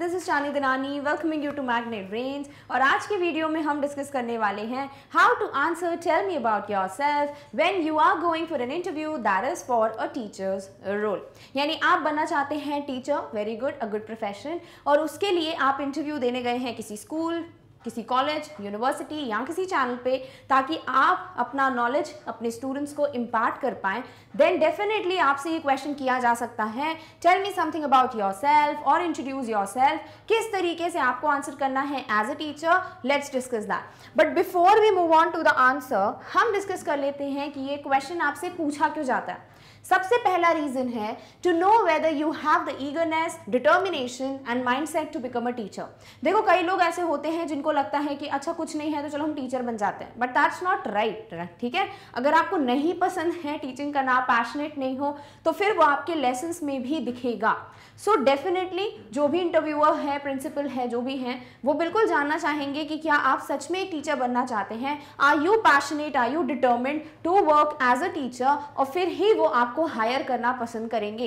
This is चानी दिनानी welcoming you to magnet brain और आज के वीडियो में हम डिस्कस करने वाले हैं how to answer tell me about yourself when you are going for an interview that is for a teacher's role यानी आप बनना चाहते हैं teacher very good a good profession और उसके लिए आप इंटरव्यू देने गए हैं किसी स्कूल किसी कॉलेज यूनिवर्सिटी या किसी चैनल पे ताकि आप अपना नॉलेज अपने स्टूडेंट्स को इम्पार्ट कर पाएं देन डेफिनेटली आपसे ये क्वेश्चन किया जा सकता है tell me something about yourself और इंट्रोड्यूस योर सेल्फ किस तरीके से आपको आंसर करना है as a teacher let's discuss that but before we move on to the answer हम डिस्कस कर लेते हैं कि ये क्वेश्चन आपसे पूछा क्यों जाता है सबसे पहला रीजन है to know whether you have the eagerness determination and mindset to become a teacher देखो कई लोग ऐसे होते हैं जिनको लगता है कि अच्छा कुछ नहीं है तो चलो हम टीचर बन जाते हैं बट दैट्स नॉट राइट ठीक है अगर आपको नहीं पसंद है टीचिंग करना पैशनेट नहीं हो तो फिर वो आपके लेसन में भी दिखेगा सो so डेफिनेटली जो भी इंटरव्यूअर है प्रिंसिपल है जो भी हैं वो बिल्कुल जानना चाहेंगे कि क्या आप सच में एक टीचर बनना चाहते हैं are you passionate are you determined to work as a teacher और फिर ही वो आप आपको हायर करना पसंद करेंगे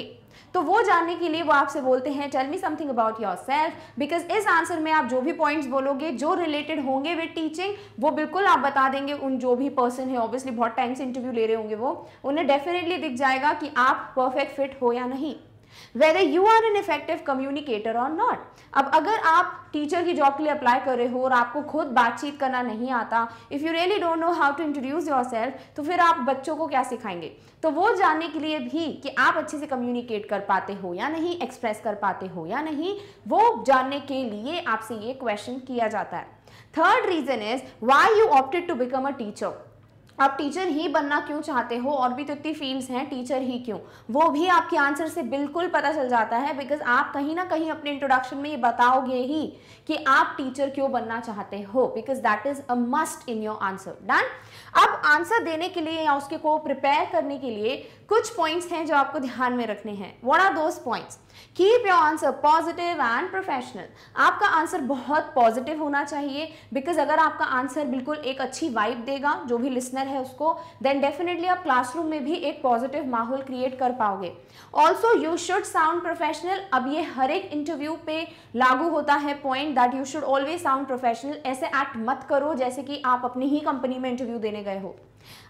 तो वो जानने के लिए वो आपसे बोलते हैं tell me something about yourself because इस आंसर में आप जो भी पॉइंट्स बोलोगे जो रिलेटेड होंगे विद टीचिंग वो बिल्कुल आप बता देंगे उन जो भी पर्सन है ऑब्वियसली बहुत टाइम से इंटरव्यू ले रहे होंगे वो उन्हें डेफिनेटली दिख जाएगा कि आप परफेक्ट फिट हो या नहीं whether you are an effective communicator और नॉट अब अगर आप टीचर की जॉब के लिए अप्लाई कर रहे हो और आपको खुद बातचीत करना नहीं आता if you really don't know how to introduce yourself तो फिर आप बच्चों को क्या सिखाएंगे तो वो जानने के लिए भी कि आप अच्छे से कम्युनिकेट कर पाते हो या नहीं एक्सप्रेस कर पाते हो या नहीं वो जानने के लिए आपसे ये क्वेश्चन किया जाता है third reason is why you opted to become a teacher आप टीचर ही बनना क्यों चाहते हो और भी तो इतनी फील्ड्स हैं टीचर ही क्यों वो भी आपके आंसर से बिल्कुल पता चल जाता है बिकॉज आप कहीं ना कहीं अपने इंट्रोडक्शन में ये बताओगे ही कि आप टीचर क्यों बनना चाहते हो because that is a must in your answer done अब आंसर देने के लिए या उसके को प्रिपेयर करने के लिए कुछ पॉइंट्स हैं जो आपको ध्यान में रखने हैं what are those points keep your answer positive and professional आपका आंसर बहुत पॉजिटिव होना चाहिए बिकॉज अगर आपका आंसर बिल्कुल एक अच्छी वाइब देगा जो भी लिसनर अंदर है उसको देन डेफिनेटली आप क्लासरूम में भी एक पॉजिटिव माहौल क्रिएट कर पाओगे also you should sound professional अब ये हर एक इंटरव्यू पे लागू होता है point that you should always sound professional ऐसे एक्ट मत करो जैसे कि आप अपनी ही कंपनी में इंटरव्यू देने गए हो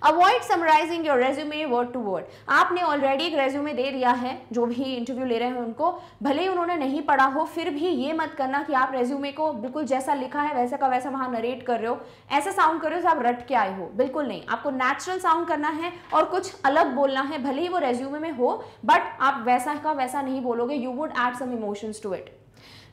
avoid summarising your resume word to word आपने ऑलरेडी एक रेज्यूमे दे दिया है जो भी इंटरव्यू ले रहे हैं उनको भले ही उन्होंने नहीं पढ़ा हो फिर भी ये मत करना कि आप रेज्यूमे को बिल्कुल जैसा लिखा है वैसा का वैसा वहां नरेट कर रहे हो ऐसा साउंड कर रहे हो आप रट के आए हो बिल्कुल नहीं आपको नेचुरल साउंड करना है और कुछ अलग बोलना है भले ही वो रेज्यूमे में हो बट आप वैसा का वैसा नहीं बोलोगे you would add some emotions to it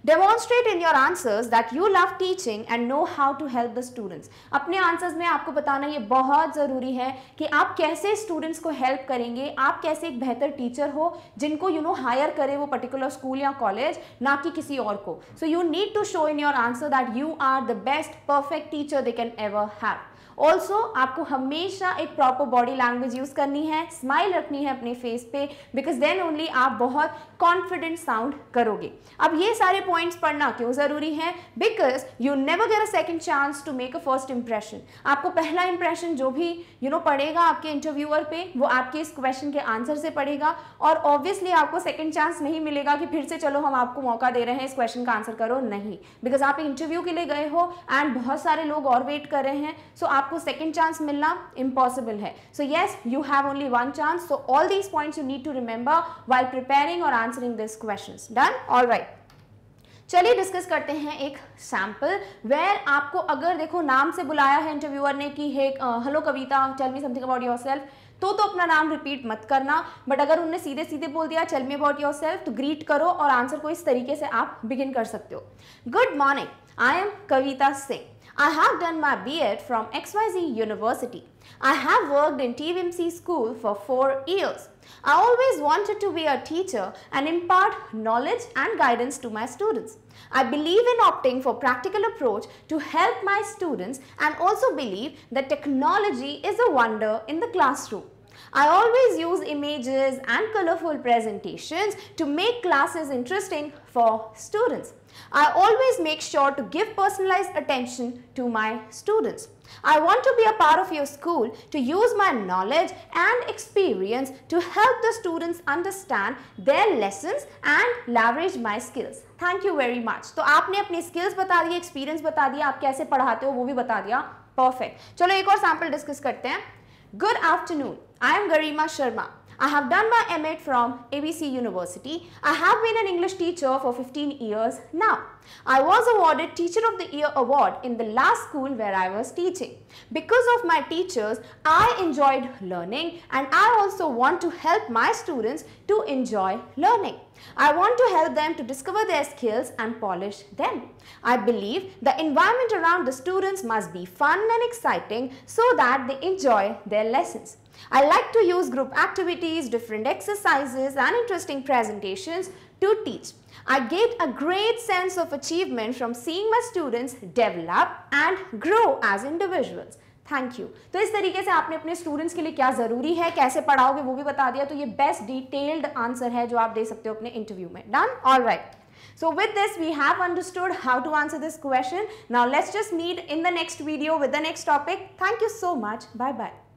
demonstrate in your answers that you love teaching and know how to help the students अपने आंसर्स में आपको बताना ये बहुत ज़रूरी है कि आप कैसे स्टूडेंट्स को हेल्प करेंगे आप कैसे एक बेहतर टीचर हो जिनको यू नो हायर करे वो पर्टिकुलर स्कूल या कॉलेज ना कि किसी और को so you need to show in your answer that you are the best perfect teacher they can ever have also आपको हमेशा एक प्रॉपर बॉडी लैंग्वेज यूज़ करनी है स्माइल रखनी है अपने फेस पे बिकॉज देन ओनली आप बहुत कॉन्फिडेंट साउंड करोगे अब ये सारे पॉइंट्स पढ़ना क्यों ज़रूरी है because you never get a second chance to make a first impression आपको पहला इंप्रेशन जो भी यू you नो know, पड़ेगा आपके इंटरव्यूअर पे वो आपके इस क्वेश्चन के आंसर से पड़ेगा और ऑब्वियसली आपको सेकेंड चांस नहीं मिलेगा कि फिर से चलो हम आपको मौका दे रहे हैं इस क्वेश्चन का आंसर करो नहीं बिकॉज आप इंटरव्यू के लिए गए हो एंड बहुत सारे लोग और वेट कर रहे हैं सो so आप आपको सेकेंड चांस मिलना इम्पॉसिबल है so yes you have only one chance so all these point you need to remember while preparing और answering this question done all right चलिए डिस्कस करते हैं एक सैम्पल वेर आपको अगर देखो नाम से बुलाया है इंटरव्यूअर ने कि hey hello Kavita tell me something about yourself तो तो अपना नाम रिपीट मत करना बट अगर उनने सीधे सीधे बोल दिया tell me about yourself तो ग्रीट करो और आंसर को इस तरीके से आप बिगिन कर सकते हो good morning I am Kavita Singh I have done my B.Ed from XYZ University. I have worked in TVMC school for 4 years. I always wanted to be a teacher and impart knowledge and guidance to my students. I believe in opting for practical approach to help my students and also believe that technology is a wonder in the classroom. I always use images and colorful presentations to make classes interesting for students. I always make sure to give personalized attention to my students. I want to be a part of your school to use my knowledge and experience to help the students understand their lessons and leverage my skills. Thank you very much. So आपने अपनी skills बता दिए experience बता दिया आप कैसे पढ़ाते हो वो भी बता दिया perfect. चलो एक और sample discuss करते हैं Good afternoon. I am Garima Sharma. I have done my MEd from ABC University. I have been an English teacher for 15 years now. I was awarded Teacher of the Year award in the last school where I was teaching. Because of my teachers, I enjoyed learning and I also want to help my students to enjoy learning. I want to help them to discover their skills and polish them. I believe the environment around the students must be fun and exciting so that they enjoy their lessons. I like to use group activities, different exercises and interesting presentations to teach. I get a great sense of achievement from seeing my students develop and grow as individuals. Thank you. तो इस तरीके से आपने अपने students के लिए क्या ज़रूरी है कैसे पढ़ाओगे वो भी बता दिया तो ये best detailed answer है जो आप दे सकते हो अपने इंटरव्यू में So with this, we have understood how to answer this question. Now let's just meet in the next video with the next topic. Thank you so much. Bye-bye.